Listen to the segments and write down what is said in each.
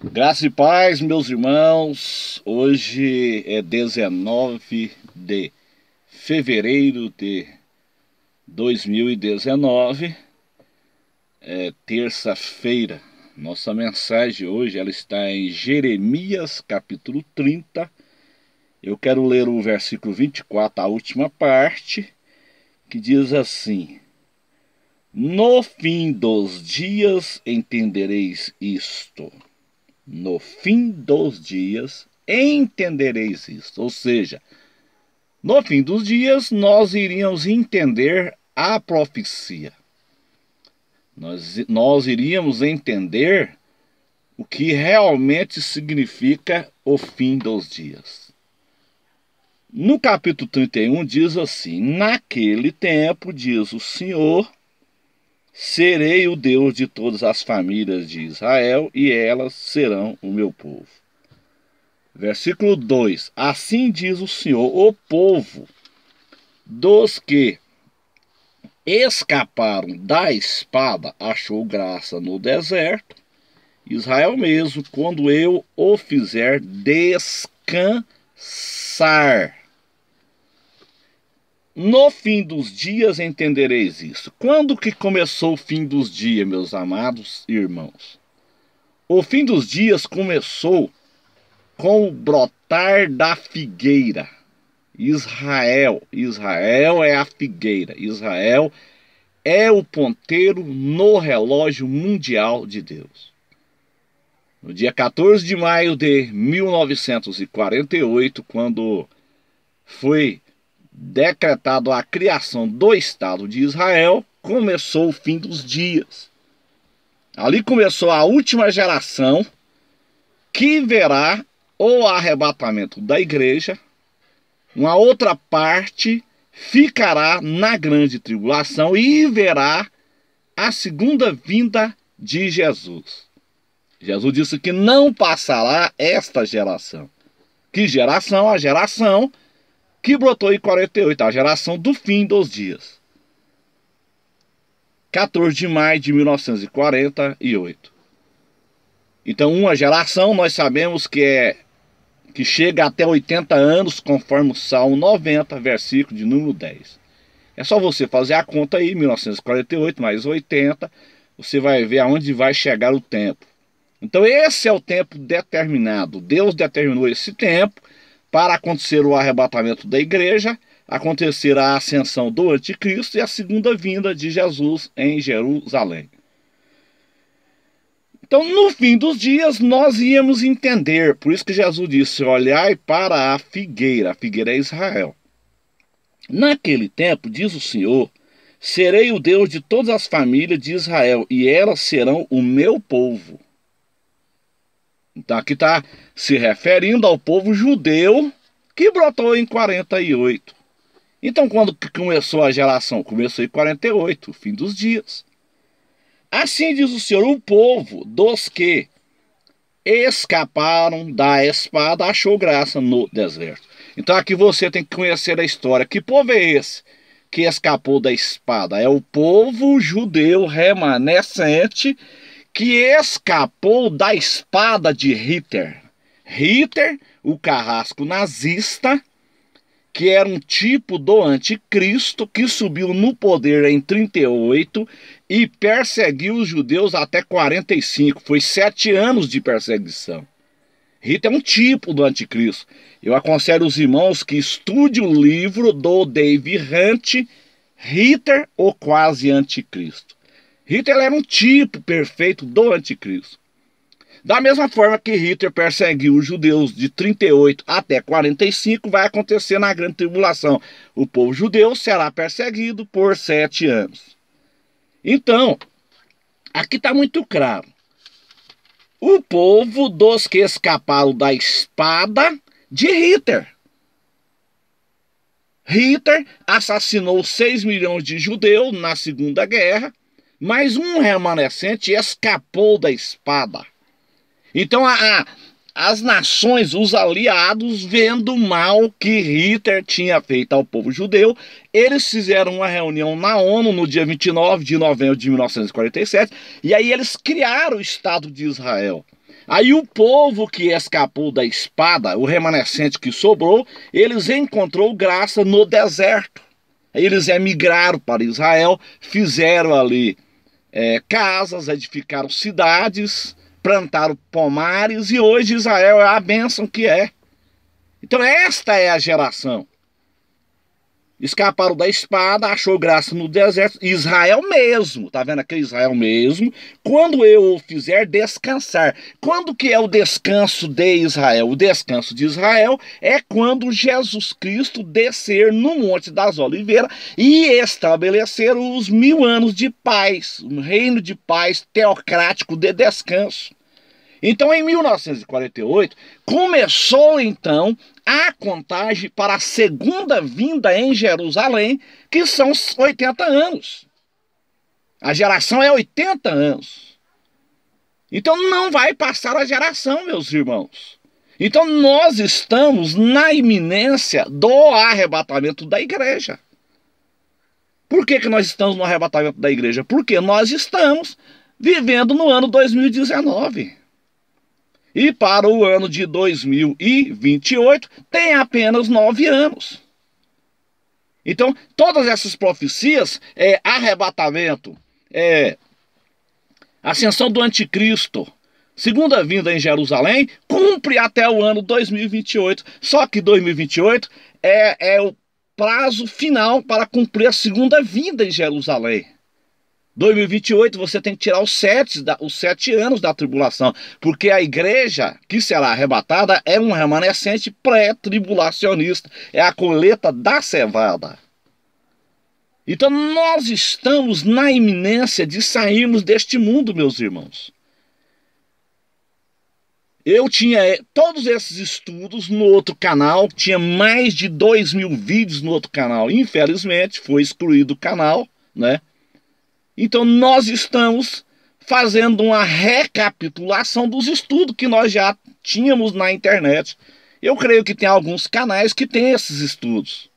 Graça e paz, meus irmãos. Hoje é 19 de fevereiro de 2019, é terça-feira. Nossa mensagem hoje ela está em Jeremias, capítulo 30. Eu quero ler o versículo 24, a última parte, que diz assim: No fim dos dias entendereis isto no fim dos dias entendereis isto. Ou seja, no fim dos dias nós iríamos entender a profecia. Nós, nós iríamos entender o que realmente significa o fim dos dias. No capítulo 31 diz assim: Naquele tempo, diz o Senhor, Serei o Deus de todas as famílias de Israel e elas serão o meu povo. Versículo 2: Assim diz o Senhor, o povo dos que escaparam da espada achou graça no deserto. Israel mesmo, quando eu o fizer descansar no fim dos dias entendereis isso. Quando que começou o fim dos dias, meus amados irmãos? O fim dos dias começou com o brotar da figueira. Israel, Israel é a figueira. Israel é o ponteiro no relógio mundial de Deus. No dia 14 de maio de 1948, quando foi decretado a criação do Estado de Israel, começou o fim dos dias. Ali começou a última geração que verá o arrebatamento da igreja, uma outra parte ficará na grande tribulação e verá a segunda vinda de Jesus. Jesus disse que não passará esta geração. Que geração? A geração que brotou em 48, a geração do fim dos dias. 14 de maio de 1948. Então, uma geração nós sabemos que é que chega até 80 anos, conforme o Salmo 90, versículo de número 10. É só você fazer a conta aí, 1948 mais 80, você vai ver aonde vai chegar o tempo. Então, esse é o tempo determinado. Deus determinou esse tempo para acontecer o arrebatamento da igreja, acontecerá a ascensão do anticristo e a segunda vinda de Jesus em Jerusalém. Então, no fim dos dias, nós íamos entender. Por isso que Jesus disse: Olhai para a figueira. A figueira é Israel. Naquele tempo, diz o Senhor, serei o Deus de todas as famílias de Israel, e elas serão o meu povo. Então aqui está se referindo ao povo judeu que brotou em 48. Então quando começou a geração? Começou em 48, fim dos dias. Assim diz o Senhor, o povo dos que escaparam da espada achou graça no deserto. Então aqui você tem que conhecer a história. Que povo é esse que escapou da espada? É o povo judeu remanescente que escapou da espada de Hitler. Hitler, o carrasco nazista, que era um tipo do anticristo que subiu no poder em 38 e perseguiu os judeus até 45. Foi sete anos de perseguição. Hitler é um tipo do anticristo. Eu aconselho os irmãos que estude o livro do David Hunt, Hitler, o quase anticristo. Hitler era um tipo perfeito do anticristo. Da mesma forma que Hitler perseguiu os judeus de 38 até 45, vai acontecer na grande tribulação. O povo judeu será perseguido por sete anos. Então, aqui está muito claro. O povo dos que escaparam da espada de Hitler. Hitler assassinou 6 milhões de judeus na Segunda Guerra mas um remanescente escapou da espada. Então a, a, as nações, os aliados, vendo o mal que Hitler tinha feito ao povo judeu, eles fizeram uma reunião na ONU no dia 29 de novembro de 1947 e aí eles criaram o Estado de Israel. Aí o povo que escapou da espada, o remanescente que sobrou, eles encontrou graça no deserto. Eles emigraram para Israel, fizeram ali é, casas, edificaram cidades, plantaram pomares e hoje Israel é a bênção que é. Então, esta é a geração escaparam da espada, achou graça no deserto. Israel mesmo, tá vendo aqui Israel mesmo? Quando eu o fizer descansar. Quando que é o descanso de Israel? O descanso de Israel é quando Jesus Cristo descer no Monte das Oliveiras e estabelecer os mil anos de paz, um reino de paz teocrático de descanso. Então, em 1948, começou então a contagem para a segunda vinda em Jerusalém, que são 80 anos. A geração é 80 anos. Então não vai passar a geração, meus irmãos. Então nós estamos na iminência do arrebatamento da igreja. Por que, que nós estamos no arrebatamento da igreja? Porque nós estamos vivendo no ano 2019. E para o ano de 2028, tem apenas nove anos. Então, todas essas profecias, é, arrebatamento, é, ascensão do anticristo, segunda vinda em Jerusalém, cumpre até o ano 2028. Só que 2028 é, é o prazo final para cumprir a segunda vinda em Jerusalém. 2028 você tem que tirar os sete, os sete anos da tribulação, porque a igreja que será arrebatada é um remanescente pré-tribulacionista, é a coleta da cevada. Então nós estamos na iminência de sairmos deste mundo, meus irmãos. Eu tinha eh, todos esses estudos no outro canal, tinha mais de dois mil vídeos no outro canal. Infelizmente foi excluído o canal, né? Então nós estamos fazendo uma recapitulação dos estudos que nós já tínhamos na internet. Eu creio que tem alguns canais que têm esses estudos.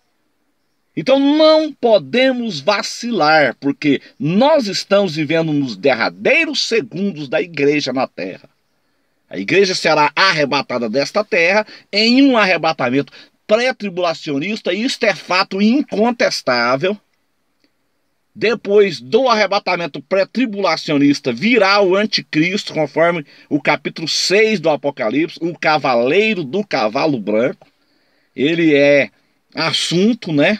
Então não podemos vacilar, porque nós estamos vivendo nos derradeiros segundos da igreja na terra. A igreja será arrebatada desta terra em um arrebatamento pré-tribulacionista, isto é fato incontestável depois do arrebatamento pré-tribulacionista virá o anticristo, conforme o capítulo 6 do Apocalipse, o cavaleiro do cavalo branco. Ele é assunto, né?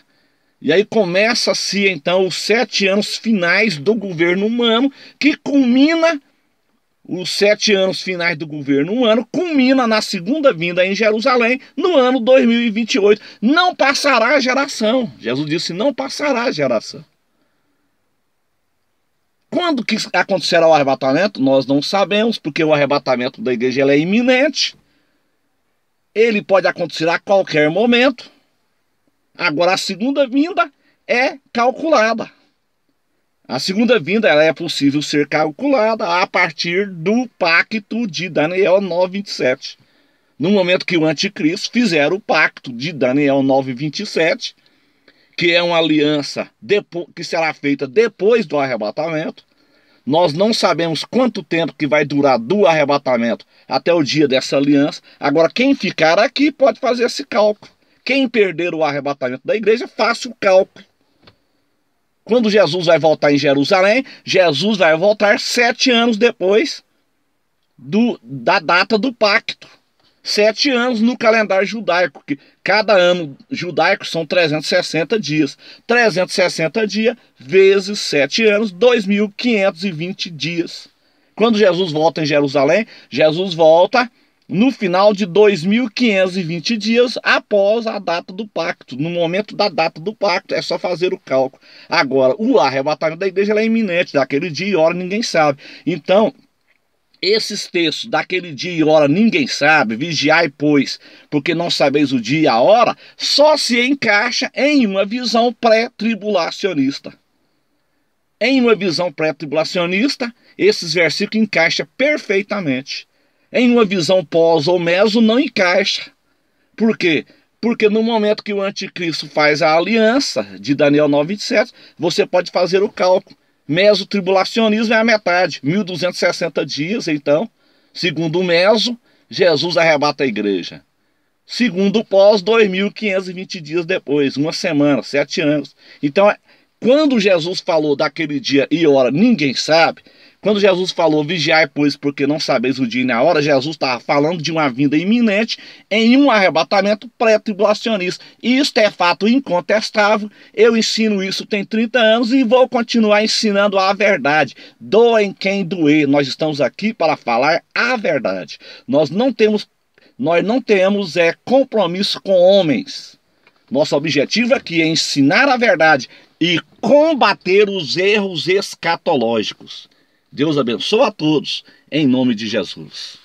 E aí começa-se então os sete anos finais do governo humano, que culmina, os sete anos finais do governo humano, culmina na segunda vinda em Jerusalém, no ano 2028. Não passará a geração. Jesus disse: não passará a geração. Quando que acontecerá o arrebatamento? Nós não sabemos, porque o arrebatamento da igreja é iminente. Ele pode acontecer a qualquer momento. Agora, a segunda vinda é calculada. A segunda vinda ela é possível ser calculada a partir do pacto de Daniel 9:27. No momento que o anticristo fizer o pacto de Daniel 9:27, que é uma aliança que será feita depois do arrebatamento. Nós não sabemos quanto tempo que vai durar do arrebatamento até o dia dessa aliança. Agora, quem ficar aqui pode fazer esse cálculo. Quem perder o arrebatamento da igreja, faça o cálculo. Quando Jesus vai voltar em Jerusalém, Jesus vai voltar sete anos depois do, da data do pacto sete anos no calendário judaico, que cada ano judaico são 360 dias. 360 dias vezes sete anos, 2.520 dias. Quando Jesus volta em Jerusalém, Jesus volta no final de 2.520 dias após a data do pacto. No momento da data do pacto, é só fazer o cálculo. Agora, o arrebatamento da igreja é iminente, daquele dia e hora ninguém sabe. Então, esses textos daquele dia e hora ninguém sabe, vigiai, pois, porque não sabeis o dia e a hora, só se encaixa em uma visão pré-tribulacionista. Em uma visão pré-tribulacionista, esses versículos encaixam perfeitamente. Em uma visão pós ou meso, não encaixa. Por quê? Porque no momento que o anticristo faz a aliança de Daniel 9,27, você pode fazer o cálculo meso tribulacionismo é a metade, 1260 dias, então, segundo o meso, Jesus arrebata a igreja. Segundo o pós, 2520 dias depois, uma semana, sete anos. Então, é, quando Jesus falou daquele dia e hora, ninguém sabe. Quando Jesus falou vigiai, pois, porque não sabeis o dia e a hora, Jesus estava falando de uma vinda iminente em um arrebatamento pré-tribulacionista. E isto é fato incontestável. Eu ensino isso tem 30 anos e vou continuar ensinando a verdade. Doem quem doer. Nós estamos aqui para falar a verdade. Nós não temos, nós não temos é, compromisso com homens. Nosso objetivo aqui é ensinar a verdade, e combater os erros escatológicos. Deus abençoe a todos, em nome de Jesus.